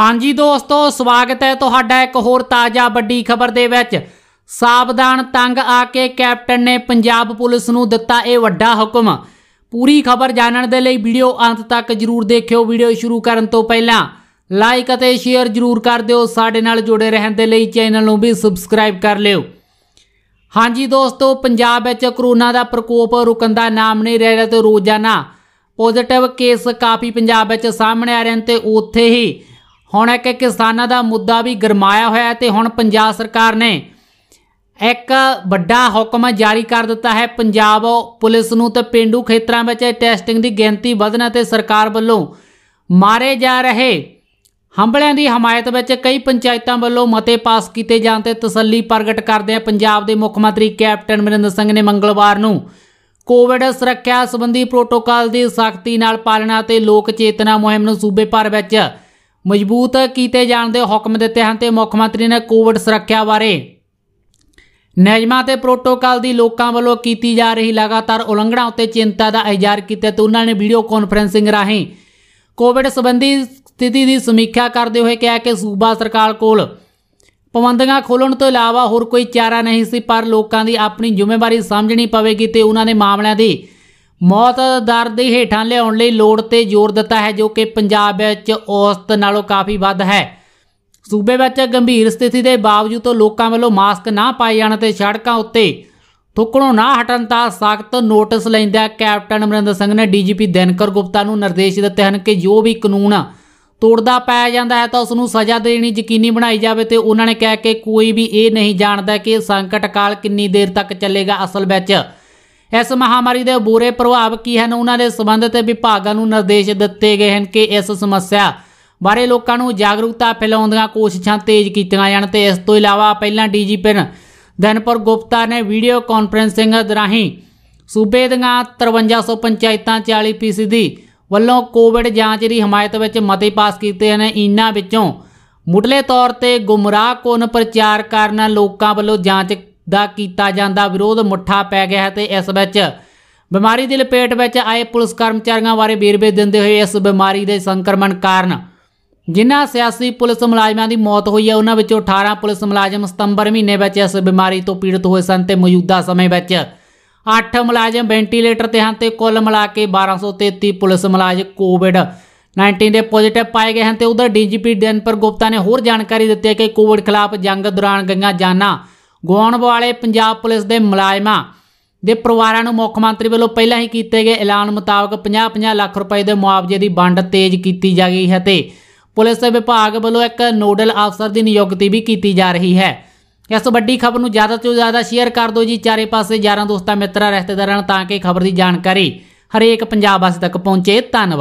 ਹਾਂਜੀ ਦੋਸਤੋ ਸਵਾਗਤ ਹੈ ਤੁਹਾਡਾ ਇੱਕ ਹੋਰ ਤਾਜ਼ਾ ਵੱਡੀ ਖਬਰ ਦੇ ਵਿੱਚ ਸਾਵਧਾਨ ਤੰਗ ਆ ਕੇ ਕੈਪਟਨ ਨੇ ਪੰਜਾਬ ਪੁਲਿਸ ਨੂੰ ਦਿੱਤਾ ਇਹ ਵੱਡਾ ਹੁਕਮ ਪੂਰੀ ਖਬਰ ਜਾਣਨ ਦੇ ਲਈ ਵੀਡੀਓ ਅੰਤ ਤੱਕ ਜਰੂਰ ਦੇਖਿਓ ਵੀਡੀਓ ਸ਼ੁਰੂ ਕਰਨ ਤੋਂ ਪਹਿਲਾਂ ਲਾਈਕ ਅਤੇ ਸ਼ੇਅਰ ਜਰੂਰ ਕਰ ਦਿਓ ਸਾਡੇ ਨਾਲ ਜੁੜੇ ਰਹਿਣ ਦੇ ਲਈ ਚੈਨਲ ਨੂੰ ਵੀ ਸਬਸਕ੍ਰਾਈਬ ਕਰ ਲਿਓ ਹਾਂਜੀ ਦੋਸਤੋ ਪੰਜਾਬ ਵਿੱਚ ਕਰੋਨਾ ਦਾ ਪ੍ਰਕੋਪ ਰੁਕਣ ਦਾ ਨਾਮ ਨਹੀਂ ਲੈ ਰਿਹਾ ਤੇ ਰੋਜ਼ਾਨਾ ਪੋਜ਼ਿਟਿਵ ਕੇਸ ਕਾਫੀ ਪੰਜਾਬ ਵਿੱਚ ਸਾਹਮਣੇ ਆ ਰਹੇ ਨੇ ਤੇ ਉੱਥੇ ਹੀ ਹੁਣ ਇੱਕ ਕਿਸਾਨਾਂ ਦਾ ਮੁੱਦਾ ਵੀ ਗਰਮਾਇਆ ਹੋਇਆ ਤੇ ਹੁਣ ਪੰਜਾਬ ਸਰਕਾਰ ਨੇ ਇੱਕ ਵੱਡਾ ਹੁਕਮ ਜਾਰੀ ਕਰ ਦਿੱਤਾ ਹੈ ਪੰਜਾਬ ਪੁਲਿਸ ਨੂੰ ਤੇ ਪਿੰਡੂ ਖੇਤਰਾਂ ਵਿੱਚ ਟੈਸਟਿੰਗ ਦੀ ਗਿਣਤੀ ਵਧਣ ਤੇ ਸਰਕਾਰ ਵੱਲੋਂ ਮਾਰੇ ਜਾ ਰਹੇ ਹੰਬਲਿਆਂ ਦੀ ਹਮਾਇਤ ਵਿੱਚ ਕਈ ਪੰਚਾਇਤਾਂ ਵੱਲੋਂ ਮਤੇ ਪਾਸ ਕੀਤੇ ਜਾਣ ਤੇ ਤਸੱਲੀ ਪ੍ਰਗਟ ਕਰਦੇ ਆ ਪੰਜਾਬ ਦੇ ਮੁੱਖ ਮੰਤਰੀ ਕੈਪਟਨ ਮਨਿੰਦਰ ਸਿੰਘ ਨੇ ਮੰਗਲਵਾਰ ਨੂੰ ਕੋਵਿਡ ਸੁਰੱਖਿਆ ਸੰਬੰਧੀ ਪ੍ਰੋਟੋਕਾਲ ਦੀ ਸਖਤੀ ਨਾਲ ਪਾਲਣਾ ਤੇ ਲੋਕ ਚੇਤਨਾ ਮੁਹਿੰਮ ਨੂੰ ਸੂਬੇ ਭਰ ਵਿੱਚ ਮਜ਼ਬੂਤ ਕੀਤੇ ਜਾਣ ਦੇ ਹੁਕਮ ਦਿੱਤੇ ਹਨ ਤੇ ਮੁੱਖ ਮੰਤਰੀ ਨੇ ਕੋਵਿਡ ਸੁਰੱਖਿਆ ਬਾਰੇ ਨਿਯਮਾਂ ਤੇ ਪ੍ਰੋਟੋਕਾਲ ਦੀ ਲੋਕਾਂ ਵੱਲੋਂ ਕੀਤੀ ਜਾ ਰਹੀ ਲਗਾਤਾਰ ਉਲੰਘਣਾ ਉੱਤੇ ਚਿੰਤਾ ਦਾ ਇਜ਼ਹਾਰ ਕੀਤਾ ਤੇ ਉਹਨਾਂ ਨੇ ਵੀਡੀਓ ਕਾਨਫਰੈਂਸਿੰਗ ਰਾਹੀਂ ਕੋਵਿਡ ਸੰਬੰਧੀ ਸਥਿਤੀ ਦੀ ਸਮੀਖਿਆ ਕਰਦੇ ਹੋਏ ਕਿਹਾ ਕਿ ਸੂਬਾ ਸਰਕਾਰ ਕੋਲ ਪਵੰਦਗਾ ਖੋਲਣ ਤੋਂ ਇਲਾਵਾ ਹੋਰ ਕੋਈ ਚਾਰਾ ਨਹੀਂ ਸੀ ਪਰ ਲੋਕਾਂ ਦੀ ਆਪਣੀ ਜ਼ਿੰਮੇਵਾਰੀ ਸਮਝਣੀ ਪਵੇਗੀ ਤੇ ਉਹਨਾਂ ਨੇ ਮਾਮਲਿਆਂ ਦੀ ਮੌਤ ਦਰ ਦੇ ਹੇਠਾਂ ਲਿਆਉਣ ਲਈ ਲੋੜ ਤੇ ਜ਼ੋਰ ਦਿੱਤਾ ਹੈ ਜੋ ਕਿ ਪੰਜਾਬ ਵਿੱਚ ਔਸਤ ਨਾਲੋਂ ਕਾਫੀ ਵੱਧ ਹੈ ਸੂਬੇ ਵਿੱਚ ਗੰਭੀਰ ਸਥਿਤੀ ਦੇ ਬਾਵਜੂਦ ਲੋਕਾਂ ਵੱਲੋਂ ਮਾਸਕ ਨਾ ਪਾਏ ਜਾਣ ਤੇ ਸੜਕਾਂ ਉੱਤੇ ਥੁੱਕਣੋਂ ਨਾ ਹਟਣ ਦਾ ਸਖਤ ਨੋਟਿਸ ਲੈਂਦਾ ਕੈਪਟਨ ਅਮਰਿੰਦਰ ਸਿੰਘ ਨੇ ਡੀਜੀਪੀ ਦਿਨਕਰ ਗੁਪਤਾ ਨੂੰ ਨਿਰਦੇਸ਼ ਦਿੱਤੇ ਹਨ ਕਿ ਜੋ ਵੀ ਕਾਨੂੰਨ ਤੋੜਦਾ ਪਾਇਆ ਜਾਂਦਾ ਹੈ ਤਾਂ ਉਸ ਨੂੰ ਸਜ਼ਾ ਦੇਣੀ ਯਕੀਨੀ ਬਣਾਈ ਜਾਵੇ ਤੇ ਉਹਨਾਂ ਨੇ ਕਿਹਾ ਕਿ ਕੋਈ ਵੀ ਇਹ ਨਹੀਂ ਜਾਣਦਾ ਕਿ ਸੰਕਟ ਕਾਲ ਕਿੰਨੀ ਦੇਰ ਤੱਕ ਚੱਲੇਗਾ ਅਸਲ ਵਿੱਚ ਇਸ ਮਹਾਮਾਰੀ ਦੇ ਬੁਰੇ ਪ੍ਰਭਾਵ ਕੀ ਹਨ ਉਹਨਾਂ ਦੇ ਸੰਬੰਧਿਤ ਵਿਭਾਗਾਂ ਨੂੰ ਨਿਰਦੇਸ਼ ਦਿੱਤੇ ਗਏ ਹਨ ਕਿ ਇਸ ਸਮੱਸਿਆ ਬਾਰੇ ਲੋਕਾਂ ਨੂੰ ਜਾਗਰੂਕਤਾ ਫੈਲਾਉਣ ਦੀਆਂ ਕੋਸ਼ਿਸ਼ਾਂ ਤੇਜ਼ ਕੀਤੀਆਂ ਜਾਣ ਤੇ ਇਸ ਤੋਂ ਇਲਾਵਾ ਪਹਿਲਾਂ ਡੀਜੀਪੀ ਦਨਪੁਰ ਗੁਪਤਾ ਨੇ ਵੀਡੀਓ ਕਾਨਫਰੰਸਿੰਗ ਦਰਾਹੀਂ ਸੂਬੇ ਦੀਆਂ 5300 ਪੰਚਾਇਤਾਂ 40% ਦੀ ਵੱਲੋਂ ਕੋਵਿਡ ਜਾਂਚ ਦੀ ਹਮਾਇਤ ਵਿੱਚ ਮਤੇ ਪਾਸ ਕੀਤੇ ਹਨ ਇਨ੍ਹਾਂ ਵਿੱਚੋਂ ਮੁੱਢਲੇ ਤੌਰ ਤੇ ਗੁੰਮਰਾਹਕੁਨ ਪ੍ਰਚਾਰ ਕਰਨ ਲੋਕਾਂ ਵੱਲੋਂ ਜਾਂਚ ਦਾ ਕੀਤਾ ਜਾਂਦਾ ਵਿਰੋਧ ਮੁੱਠਾ ਪੈ ਗਿਆ ਹੈ ਤੇ ਇਸ ਵਿੱਚ ਬਿਮਾਰੀ ਦੇ ਲਪੇਟ ਵਿੱਚ ਆਏ ਪੁਲਿਸ ਕਰਮਚਾਰੀਆਂ ਬਾਰੇ ਵੇਰਵੇ ਦਿੰਦੇ ਹੋਏ ਇਸ ਬਿਮਾਰੀ ਦੇ ਸੰਕਰਮਣ ਕਾਰਨ ਜਿਨ੍ਹਾਂ ਸਿਆਸੀ ਪੁਲਿਸ ਮੁਲਾਜ਼ਮਾਂ ਦੀ ਮੌਤ ਹੋਈ ਹੈ ਉਹਨਾਂ ਵਿੱਚੋਂ 18 ਪੁਲਿਸ ਮੁਲਾਜ਼ਮ ਸਤੰਬਰ ਮਹੀਨੇ ਵਿੱਚ ਇਸ ਬਿਮਾਰੀ ਤੋਂ ਪੀੜਤ ਹੋਏ ਸਨ ਤੇ ਮੌਜੂਦਾ ਸਮੇਂ ਵਿੱਚ 8 ਮੁਲਾਜ਼ਮ ਵੈਂਟੀਲੇਟਰ ਤੇ ਹਨ ਤੇ ਕੁੱਲ ਮਿਲਾ ਕੇ 1233 ਪੁਲਿਸ ਮੁਲਾਜ਼ਮ ਕੋਵਿਡ 19 ਦੇ ਪੋਜ਼ਿਟਿਵ ਪਾਏ ਗਏ ਹਨ ਤੇ ਉਧਰ ਡੀਜੀਪੀ ਦਿਨਪਰ ਗੁਪਤਾ ਨੇ ਹੋਰ ਜਾਣਕਾਰੀ ਦਿੱਤੀ ਹੈ ਕਿ ਕੋਵਿਡ ਖਿਲਾਫ ਜੰਗ ਦੌਰਾਨ ਗਈਆਂ ਜਾਨਾਂ ਗਵਾਉਣ ਵਾਲੇ ਪੰਜਾਬ ਪੁਲਿਸ ਦੇ ਮੁਲਾਜ਼ਮਾਂ ਦੇ ਪਰਿਵਾਰਾਂ ਨੂੰ ਮੁੱਖ ਮੰਤਰੀ ਵੱਲੋਂ ਪਹਿਲਾਂ ਹੀ ਕੀਤੇ ਗਏ ਐਲਾਨ ਮੁਤਾਬਕ 50-50 ਲੱਖ ਰੁਪਏ ਦੇ ਮੁਆਵਜ਼ੇ ਦੀ ਵੰਡ ਤੇਜ਼ ਕੀਤੀ ਜਾ ਗਈ ਹੈ ਤੇ ਪੁਲਿਸ ਵਿਭਾਗ ਵੱਲੋਂ ਇੱਕ ਨੋਡਲ ਅਫਸਰ ਦੀ ਨਿਯੁਕਤੀ ਵੀ ਕੀਤੀ ਜਾ ਰਹੀ ਹੈ ਇਸ ਵੱਡੀ ਖਬਰ ਨੂੰ ਜ਼ਿਆਦਾ ਤੋਂ ਜ਼ਿਆਦਾ ਸ਼ੇਅਰ ਕਰ ਦਿਓ ਜੀ ਚਾਰੇ ਪਾਸੇ ਯਾਰਾਂ ਦੋਸਤਾਂ ਮਿੱਤਰਾਂ ਰਿਸ਼ਤੇਦਾਰਾਂ ਤਾਂ ਕਿ ਖਬਰ ਦੀ ਜਾਣਕਾਰੀ ਹਰੇਕ ਪੰਜਾਬ ਵਾਸੀ ਤੱਕ ਪਹੁੰਚੇ ਧੰਨਵਾਦ